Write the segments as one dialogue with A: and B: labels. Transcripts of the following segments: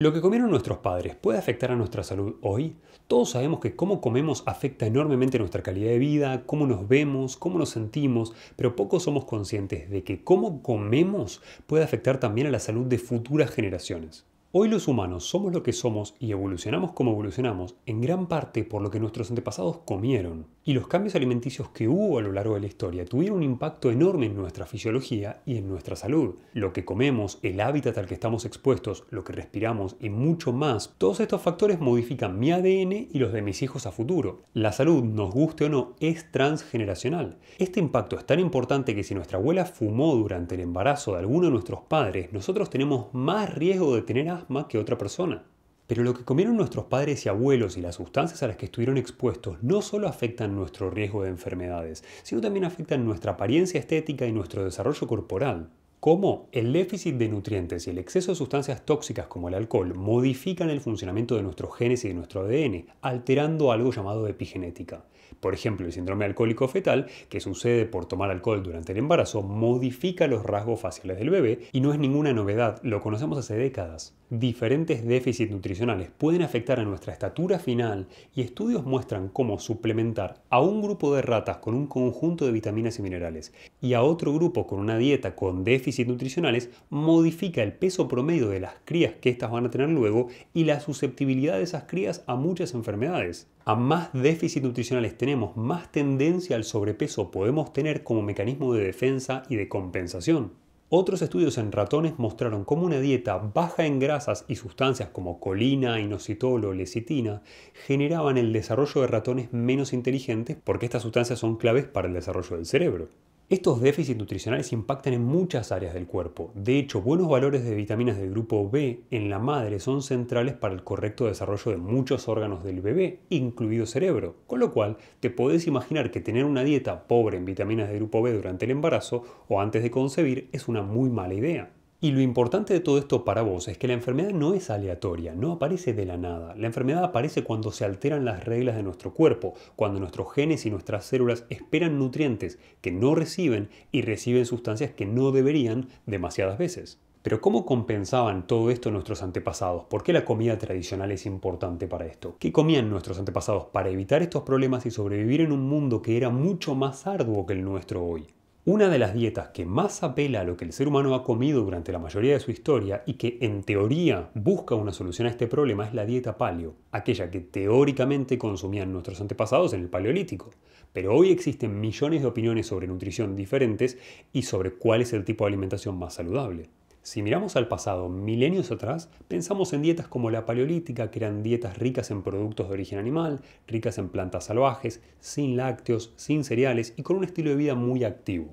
A: Lo que comieron nuestros padres puede afectar a nuestra salud hoy. Todos sabemos que cómo comemos afecta enormemente nuestra calidad de vida, cómo nos vemos, cómo nos sentimos, pero pocos somos conscientes de que cómo comemos puede afectar también a la salud de futuras generaciones. Hoy los humanos somos lo que somos y evolucionamos como evolucionamos en gran parte por lo que nuestros antepasados comieron y los cambios alimenticios que hubo a lo largo de la historia tuvieron un impacto enorme en nuestra fisiología y en nuestra salud. Lo que comemos, el hábitat al que estamos expuestos, lo que respiramos y mucho más, todos estos factores modifican mi ADN y los de mis hijos a futuro. La salud, nos guste o no, es transgeneracional. Este impacto es tan importante que si nuestra abuela fumó durante el embarazo de alguno de nuestros padres, nosotros tenemos más riesgo de tener asma que otra persona. Pero lo que comieron nuestros padres y abuelos y las sustancias a las que estuvieron expuestos no solo afectan nuestro riesgo de enfermedades, sino también afectan nuestra apariencia estética y nuestro desarrollo corporal. Cómo el déficit de nutrientes y el exceso de sustancias tóxicas como el alcohol modifican el funcionamiento de nuestros genes y de nuestro ADN, alterando algo llamado epigenética. Por ejemplo, el síndrome alcohólico fetal, que sucede por tomar alcohol durante el embarazo, modifica los rasgos faciales del bebé y no es ninguna novedad, lo conocemos hace décadas. Diferentes déficits nutricionales pueden afectar a nuestra estatura final y estudios muestran cómo suplementar a un grupo de ratas con un conjunto de vitaminas y minerales y a otro grupo con una dieta con déficit nutricionales modifica el peso promedio de las crías que éstas van a tener luego y la susceptibilidad de esas crías a muchas enfermedades. A más déficit nutricionales tenemos, más tendencia al sobrepeso podemos tener como mecanismo de defensa y de compensación. Otros estudios en ratones mostraron cómo una dieta baja en grasas y sustancias como colina, inositol o lecitina generaban el desarrollo de ratones menos inteligentes porque estas sustancias son claves para el desarrollo del cerebro. Estos déficits nutricionales impactan en muchas áreas del cuerpo. De hecho, buenos valores de vitaminas del grupo B en la madre son centrales para el correcto desarrollo de muchos órganos del bebé, incluido cerebro. Con lo cual, te podés imaginar que tener una dieta pobre en vitaminas del grupo B durante el embarazo o antes de concebir es una muy mala idea. Y lo importante de todo esto para vos es que la enfermedad no es aleatoria, no aparece de la nada. La enfermedad aparece cuando se alteran las reglas de nuestro cuerpo, cuando nuestros genes y nuestras células esperan nutrientes que no reciben y reciben sustancias que no deberían demasiadas veces. Pero ¿cómo compensaban todo esto nuestros antepasados? ¿Por qué la comida tradicional es importante para esto? ¿Qué comían nuestros antepasados para evitar estos problemas y sobrevivir en un mundo que era mucho más arduo que el nuestro hoy? Una de las dietas que más apela a lo que el ser humano ha comido durante la mayoría de su historia y que en teoría busca una solución a este problema es la dieta paleo, aquella que teóricamente consumían nuestros antepasados en el paleolítico. Pero hoy existen millones de opiniones sobre nutrición diferentes y sobre cuál es el tipo de alimentación más saludable. Si miramos al pasado, milenios atrás, pensamos en dietas como la paleolítica, que eran dietas ricas en productos de origen animal, ricas en plantas salvajes, sin lácteos, sin cereales y con un estilo de vida muy activo.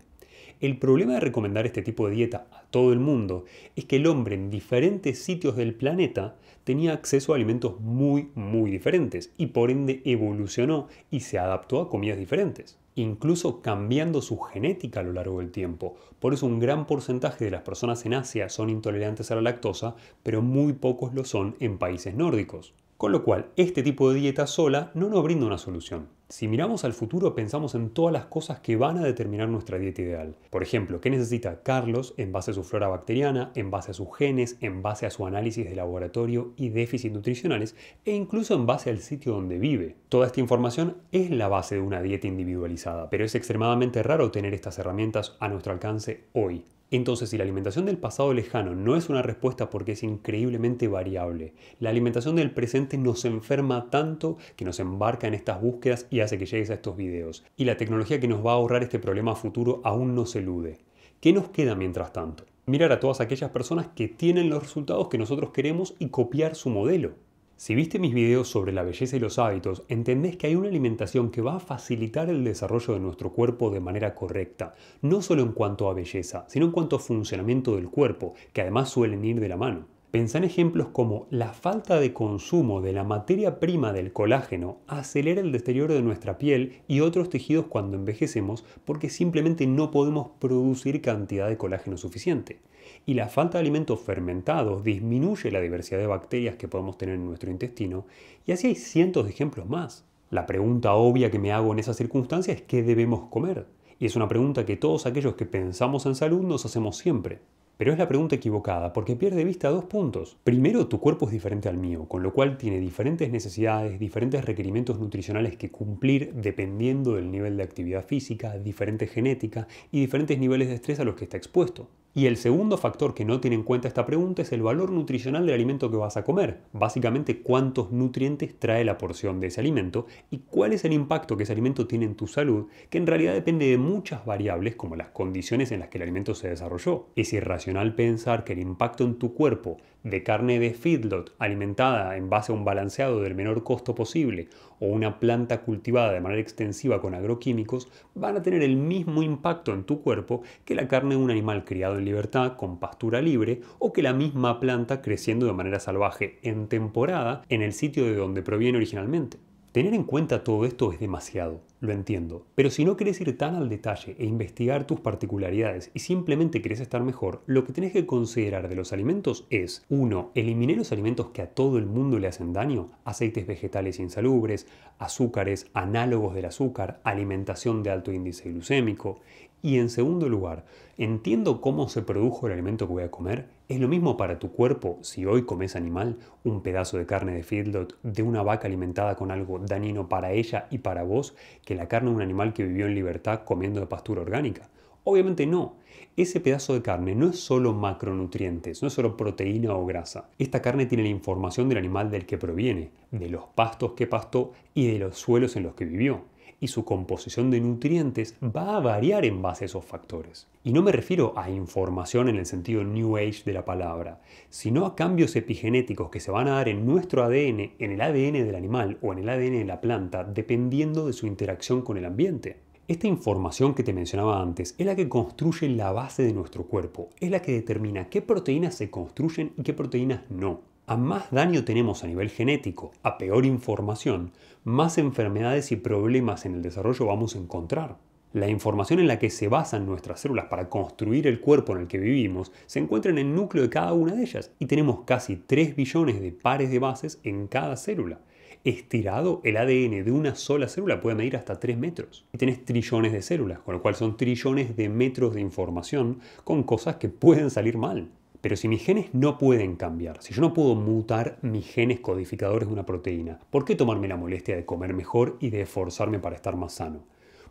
A: El problema de recomendar este tipo de dieta a todo el mundo es que el hombre en diferentes sitios del planeta tenía acceso a alimentos muy, muy diferentes y por ende evolucionó y se adaptó a comidas diferentes incluso cambiando su genética a lo largo del tiempo. Por eso un gran porcentaje de las personas en Asia son intolerantes a la lactosa, pero muy pocos lo son en países nórdicos. Con lo cual, este tipo de dieta sola no nos brinda una solución. Si miramos al futuro, pensamos en todas las cosas que van a determinar nuestra dieta ideal. Por ejemplo, ¿qué necesita Carlos en base a su flora bacteriana, en base a sus genes, en base a su análisis de laboratorio y déficit nutricionales, e incluso en base al sitio donde vive? Toda esta información es la base de una dieta individualizada, pero es extremadamente raro tener estas herramientas a nuestro alcance hoy. Entonces, si la alimentación del pasado lejano no es una respuesta porque es increíblemente variable, la alimentación del presente nos enferma tanto que nos embarca en estas búsquedas y hace que llegues a estos videos. Y la tecnología que nos va a ahorrar este problema futuro aún se elude. ¿Qué nos queda mientras tanto? Mirar a todas aquellas personas que tienen los resultados que nosotros queremos y copiar su modelo. Si viste mis videos sobre la belleza y los hábitos, entendés que hay una alimentación que va a facilitar el desarrollo de nuestro cuerpo de manera correcta, no solo en cuanto a belleza, sino en cuanto a funcionamiento del cuerpo, que además suelen ir de la mano. Pensá en ejemplos como la falta de consumo de la materia prima del colágeno acelera el deterioro de nuestra piel y otros tejidos cuando envejecemos porque simplemente no podemos producir cantidad de colágeno suficiente. Y la falta de alimentos fermentados disminuye la diversidad de bacterias que podemos tener en nuestro intestino y así hay cientos de ejemplos más. La pregunta obvia que me hago en esas circunstancias es ¿qué debemos comer? Y es una pregunta que todos aquellos que pensamos en salud nos hacemos siempre. Pero es la pregunta equivocada, porque pierde vista dos puntos. Primero, tu cuerpo es diferente al mío, con lo cual tiene diferentes necesidades, diferentes requerimientos nutricionales que cumplir dependiendo del nivel de actividad física, diferente genética y diferentes niveles de estrés a los que está expuesto. Y el segundo factor que no tiene en cuenta esta pregunta es el valor nutricional del alimento que vas a comer. Básicamente, cuántos nutrientes trae la porción de ese alimento y cuál es el impacto que ese alimento tiene en tu salud, que en realidad depende de muchas variables como las condiciones en las que el alimento se desarrolló. Es irracional pensar que el impacto en tu cuerpo de carne de feedlot alimentada en base a un balanceado del menor costo posible o una planta cultivada de manera extensiva con agroquímicos van a tener el mismo impacto en tu cuerpo que la carne de un animal criado en libertad con pastura libre o que la misma planta creciendo de manera salvaje en temporada en el sitio de donde proviene originalmente. Tener en cuenta todo esto es demasiado, lo entiendo, pero si no querés ir tan al detalle e investigar tus particularidades y simplemente querés estar mejor, lo que tenés que considerar de los alimentos es 1. Eliminé los alimentos que a todo el mundo le hacen daño, aceites vegetales insalubres, azúcares, análogos del azúcar, alimentación de alto índice glucémico, y en segundo lugar, entiendo cómo se produjo el alimento que voy a comer. Es lo mismo para tu cuerpo si hoy comes animal, un pedazo de carne de feedlot de una vaca alimentada con algo dañino para ella y para vos, que la carne de un animal que vivió en libertad comiendo de pastura orgánica. Obviamente no. Ese pedazo de carne no es solo macronutrientes, no es solo proteína o grasa. Esta carne tiene la información del animal del que proviene, de los pastos que pastó y de los suelos en los que vivió y su composición de nutrientes va a variar en base a esos factores. Y no me refiero a información en el sentido New Age de la palabra, sino a cambios epigenéticos que se van a dar en nuestro ADN, en el ADN del animal o en el ADN de la planta, dependiendo de su interacción con el ambiente. Esta información que te mencionaba antes es la que construye la base de nuestro cuerpo, es la que determina qué proteínas se construyen y qué proteínas no. A más daño tenemos a nivel genético, a peor información, más enfermedades y problemas en el desarrollo vamos a encontrar. La información en la que se basan nuestras células para construir el cuerpo en el que vivimos se encuentra en el núcleo de cada una de ellas y tenemos casi 3 billones de pares de bases en cada célula. Estirado, el ADN de una sola célula puede medir hasta 3 metros. Y tenés trillones de células, con lo cual son trillones de metros de información con cosas que pueden salir mal. Pero si mis genes no pueden cambiar, si yo no puedo mutar mis genes codificadores de una proteína, ¿por qué tomarme la molestia de comer mejor y de esforzarme para estar más sano?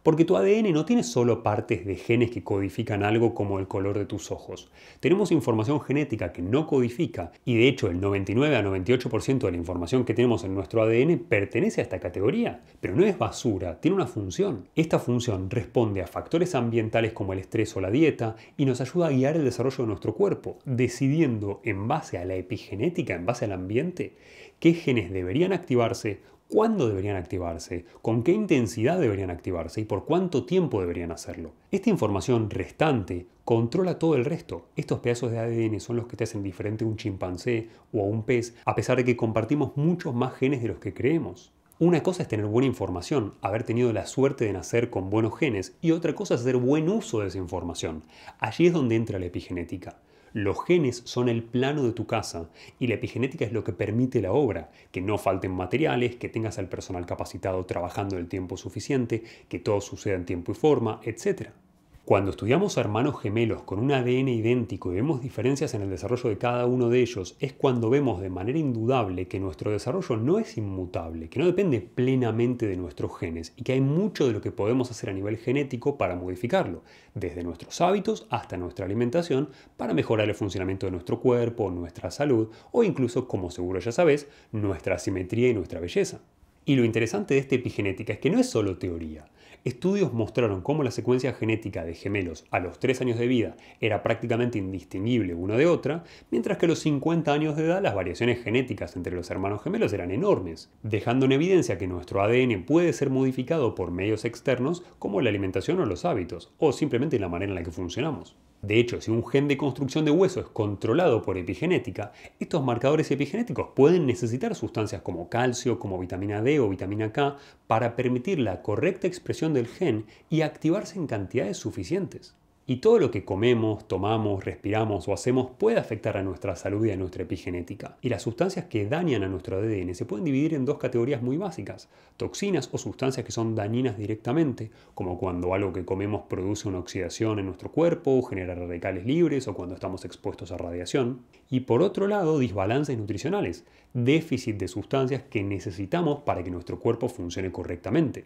A: Porque tu ADN no tiene solo partes de genes que codifican algo como el color de tus ojos. Tenemos información genética que no codifica y de hecho el 99 a 98% de la información que tenemos en nuestro ADN pertenece a esta categoría, pero no es basura, tiene una función. Esta función responde a factores ambientales como el estrés o la dieta y nos ayuda a guiar el desarrollo de nuestro cuerpo, decidiendo en base a la epigenética, en base al ambiente, qué genes deberían activarse cuándo deberían activarse, con qué intensidad deberían activarse y por cuánto tiempo deberían hacerlo. Esta información restante controla todo el resto. Estos pedazos de ADN son los que te hacen diferente a un chimpancé o a un pez, a pesar de que compartimos muchos más genes de los que creemos. Una cosa es tener buena información, haber tenido la suerte de nacer con buenos genes, y otra cosa es hacer buen uso de esa información. Allí es donde entra la epigenética. Los genes son el plano de tu casa y la epigenética es lo que permite la obra, que no falten materiales, que tengas al personal capacitado trabajando el tiempo suficiente, que todo suceda en tiempo y forma, etc. Cuando estudiamos hermanos gemelos con un ADN idéntico y vemos diferencias en el desarrollo de cada uno de ellos, es cuando vemos de manera indudable que nuestro desarrollo no es inmutable, que no depende plenamente de nuestros genes y que hay mucho de lo que podemos hacer a nivel genético para modificarlo, desde nuestros hábitos hasta nuestra alimentación, para mejorar el funcionamiento de nuestro cuerpo, nuestra salud o incluso, como seguro ya sabes, nuestra simetría y nuestra belleza. Y lo interesante de esta epigenética es que no es solo teoría, Estudios mostraron cómo la secuencia genética de gemelos a los 3 años de vida era prácticamente indistinguible una de otra, mientras que a los 50 años de edad las variaciones genéticas entre los hermanos gemelos eran enormes, dejando en evidencia que nuestro ADN puede ser modificado por medios externos como la alimentación o los hábitos, o simplemente la manera en la que funcionamos. De hecho, si un gen de construcción de hueso es controlado por epigenética, estos marcadores epigenéticos pueden necesitar sustancias como calcio, como vitamina D o vitamina K para permitir la correcta expresión del gen y activarse en cantidades suficientes y todo lo que comemos, tomamos, respiramos o hacemos puede afectar a nuestra salud y a nuestra epigenética. Y las sustancias que dañan a nuestro ADN se pueden dividir en dos categorías muy básicas, toxinas o sustancias que son dañinas directamente, como cuando algo que comemos produce una oxidación en nuestro cuerpo, genera radicales libres o cuando estamos expuestos a radiación. Y por otro lado, desbalances nutricionales, déficit de sustancias que necesitamos para que nuestro cuerpo funcione correctamente.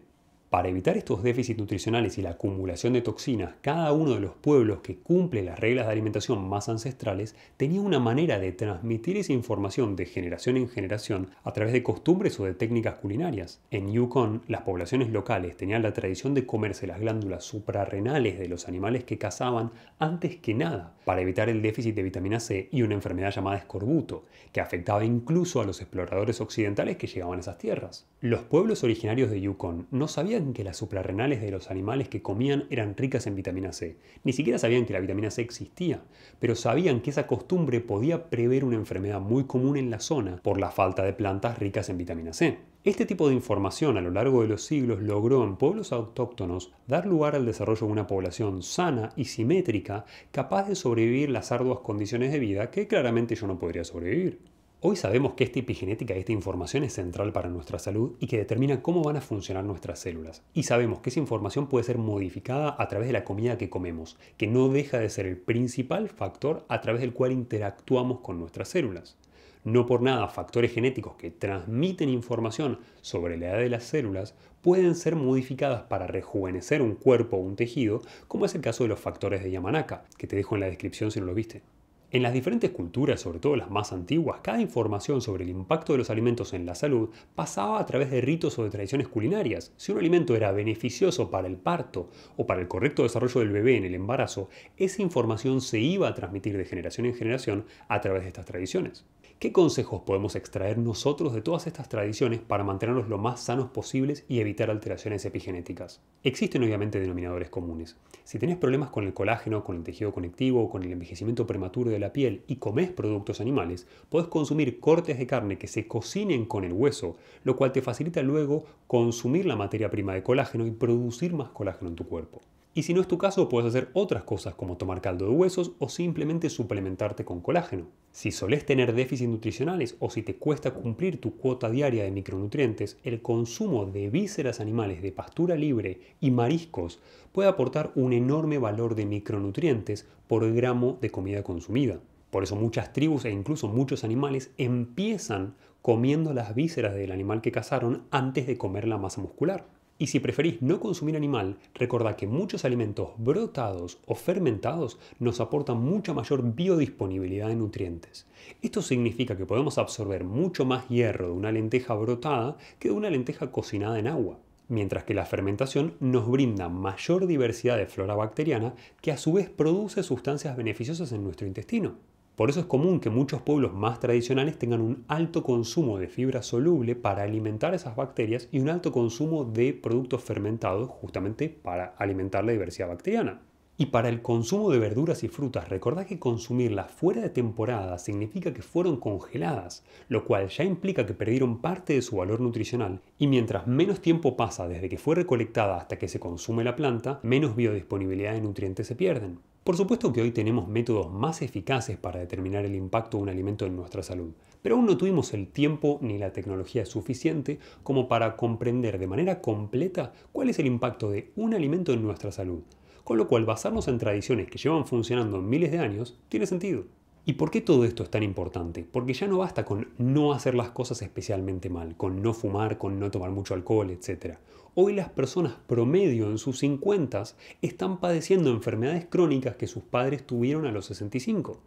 A: Para evitar estos déficits nutricionales y la acumulación de toxinas, cada uno de los pueblos que cumple las reglas de alimentación más ancestrales tenía una manera de transmitir esa información de generación en generación a través de costumbres o de técnicas culinarias. En Yukon, las poblaciones locales tenían la tradición de comerse las glándulas suprarrenales de los animales que cazaban antes que nada, para evitar el déficit de vitamina C y una enfermedad llamada escorbuto, que afectaba incluso a los exploradores occidentales que llegaban a esas tierras. Los pueblos originarios de Yukon no sabían que las suprarrenales de los animales que comían eran ricas en vitamina C. Ni siquiera sabían que la vitamina C existía, pero sabían que esa costumbre podía prever una enfermedad muy común en la zona por la falta de plantas ricas en vitamina C. Este tipo de información a lo largo de los siglos logró en pueblos autóctonos dar lugar al desarrollo de una población sana y simétrica capaz de sobrevivir las arduas condiciones de vida que claramente yo no podría sobrevivir. Hoy sabemos que esta epigenética, esta información es central para nuestra salud y que determina cómo van a funcionar nuestras células. Y sabemos que esa información puede ser modificada a través de la comida que comemos, que no deja de ser el principal factor a través del cual interactuamos con nuestras células. No por nada, factores genéticos que transmiten información sobre la edad de las células pueden ser modificadas para rejuvenecer un cuerpo o un tejido, como es el caso de los factores de Yamanaka, que te dejo en la descripción si no lo viste. En las diferentes culturas, sobre todo las más antiguas, cada información sobre el impacto de los alimentos en la salud pasaba a través de ritos o de tradiciones culinarias. Si un alimento era beneficioso para el parto o para el correcto desarrollo del bebé en el embarazo, esa información se iba a transmitir de generación en generación a través de estas tradiciones. ¿Qué consejos podemos extraer nosotros de todas estas tradiciones para mantenernos lo más sanos posibles y evitar alteraciones epigenéticas? Existen obviamente denominadores comunes. Si tenés problemas con el colágeno, con el tejido conectivo o con el envejecimiento prematuro de la piel y comes productos animales, podés consumir cortes de carne que se cocinen con el hueso, lo cual te facilita luego consumir la materia prima de colágeno y producir más colágeno en tu cuerpo. Y si no es tu caso, puedes hacer otras cosas como tomar caldo de huesos o simplemente suplementarte con colágeno. Si solés tener déficits nutricionales o si te cuesta cumplir tu cuota diaria de micronutrientes, el consumo de vísceras animales de pastura libre y mariscos puede aportar un enorme valor de micronutrientes por gramo de comida consumida. Por eso muchas tribus e incluso muchos animales empiezan comiendo las vísceras del animal que cazaron antes de comer la masa muscular. Y si preferís no consumir animal, recordad que muchos alimentos brotados o fermentados nos aportan mucha mayor biodisponibilidad de nutrientes. Esto significa que podemos absorber mucho más hierro de una lenteja brotada que de una lenteja cocinada en agua mientras que la fermentación nos brinda mayor diversidad de flora bacteriana que a su vez produce sustancias beneficiosas en nuestro intestino. Por eso es común que muchos pueblos más tradicionales tengan un alto consumo de fibra soluble para alimentar esas bacterias y un alto consumo de productos fermentados justamente para alimentar la diversidad bacteriana. Y para el consumo de verduras y frutas, recordad que consumirlas fuera de temporada significa que fueron congeladas, lo cual ya implica que perdieron parte de su valor nutricional. Y mientras menos tiempo pasa desde que fue recolectada hasta que se consume la planta, menos biodisponibilidad de nutrientes se pierden. Por supuesto que hoy tenemos métodos más eficaces para determinar el impacto de un alimento en nuestra salud, pero aún no tuvimos el tiempo ni la tecnología suficiente como para comprender de manera completa cuál es el impacto de un alimento en nuestra salud con lo cual basarnos en tradiciones que llevan funcionando miles de años tiene sentido. ¿Y por qué todo esto es tan importante? Porque ya no basta con no hacer las cosas especialmente mal, con no fumar, con no tomar mucho alcohol, etc. Hoy las personas promedio en sus 50 están padeciendo enfermedades crónicas que sus padres tuvieron a los 65.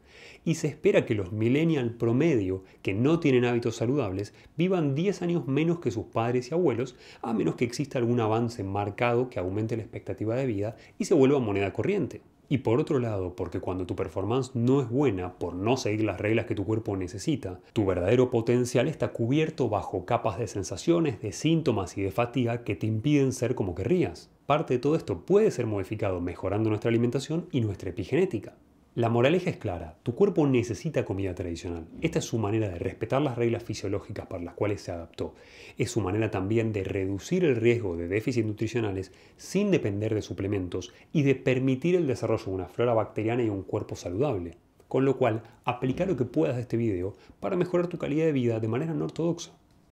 A: Y se espera que los millennial promedio, que no tienen hábitos saludables, vivan 10 años menos que sus padres y abuelos, a menos que exista algún avance marcado que aumente la expectativa de vida y se vuelva moneda corriente. Y por otro lado, porque cuando tu performance no es buena por no seguir las reglas que tu cuerpo necesita, tu verdadero potencial está cubierto bajo capas de sensaciones, de síntomas y de fatiga que te impiden ser como querrías. Parte de todo esto puede ser modificado mejorando nuestra alimentación y nuestra epigenética. La moraleja es clara, tu cuerpo necesita comida tradicional. Esta es su manera de respetar las reglas fisiológicas para las cuales se adaptó. Es su manera también de reducir el riesgo de déficits nutricionales sin depender de suplementos y de permitir el desarrollo de una flora bacteriana y un cuerpo saludable. Con lo cual, aplica lo que puedas de este video para mejorar tu calidad de vida de manera no ortodoxa.